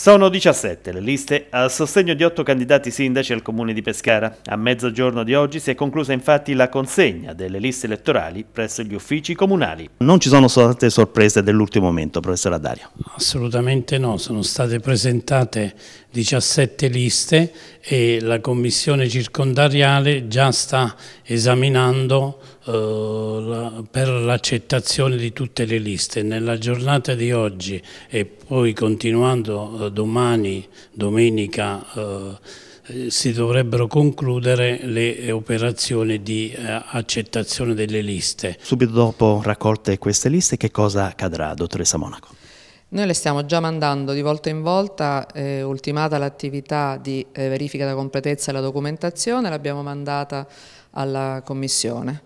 Sono 17 le liste a sostegno di 8 candidati sindaci al comune di Pescara. A mezzogiorno di oggi si è conclusa infatti la consegna delle liste elettorali presso gli uffici comunali. Non ci sono state sorprese dell'ultimo momento, professor Adario? Assolutamente no, sono state presentate 17 liste e la commissione circondariale già sta esaminando eh, per l'accettazione di tutte le liste. Nella giornata di oggi e poi continuando eh, domani, domenica, eh, si dovrebbero concludere le operazioni di accettazione delle liste. Subito dopo raccolte queste liste che cosa accadrà, dottoressa Monaco? Noi le stiamo già mandando di volta in volta, eh, ultimata l'attività di eh, verifica da completezza della documentazione, l'abbiamo mandata alla Commissione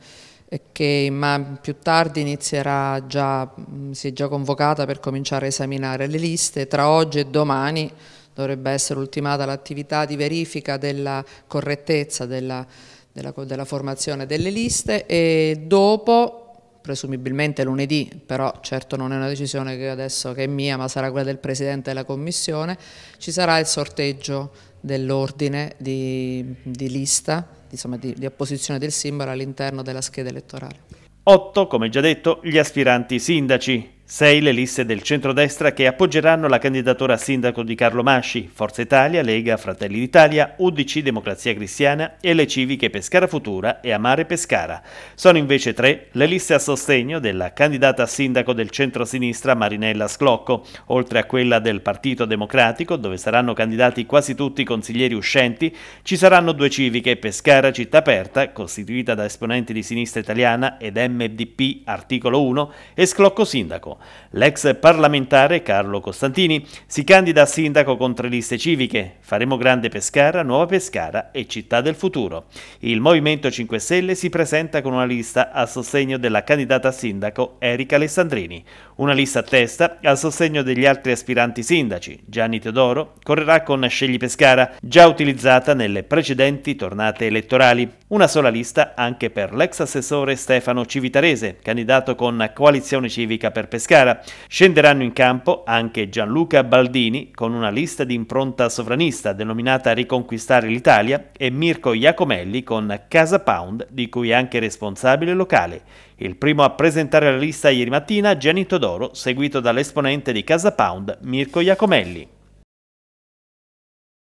che ma più tardi inizierà già, mm, si è già convocata per cominciare a esaminare le liste, tra oggi e domani dovrebbe essere ultimata l'attività di verifica della correttezza della, della, della formazione delle liste e dopo presumibilmente lunedì, però certo non è una decisione che adesso che è mia, ma sarà quella del Presidente della Commissione, ci sarà il sorteggio dell'ordine di, di, lista, insomma, di, di apposizione del simbolo all'interno della scheda elettorale. 8, come già detto, gli aspiranti sindaci. Sei le liste del centrodestra che appoggeranno la candidatura a sindaco di Carlo Masci, Forza Italia, Lega, Fratelli d'Italia, UDC Democrazia Cristiana e le civiche Pescara Futura e Amare Pescara. Sono invece tre le liste a sostegno della candidata a sindaco del centro-sinistra Marinella Sclocco, oltre a quella del Partito Democratico, dove saranno candidati quasi tutti i consiglieri uscenti, ci saranno due civiche Pescara Città Aperta, costituita da esponenti di sinistra italiana ed MDP articolo 1, e Sclocco Sindaco. L'ex parlamentare Carlo Costantini si candida a sindaco con tre liste civiche. Faremo Grande Pescara, Nuova Pescara e Città del Futuro. Il Movimento 5 Stelle si presenta con una lista a sostegno della candidata a sindaco Erika Alessandrini. Una lista a testa a sostegno degli altri aspiranti sindaci. Gianni Teodoro correrà con Scegli Pescara, già utilizzata nelle precedenti tornate elettorali. Una sola lista anche per l'ex assessore Stefano Civitarese, candidato con Coalizione Civica per Pescara. Scenderanno in campo anche Gianluca Baldini con una lista di impronta sovranista denominata Riconquistare l'Italia e Mirko Iacomelli con Casa Pound, di cui è anche responsabile locale. Il primo a presentare la lista ieri mattina Gianni Todoro, seguito dall'esponente di Casa Pound Mirko Iacomelli.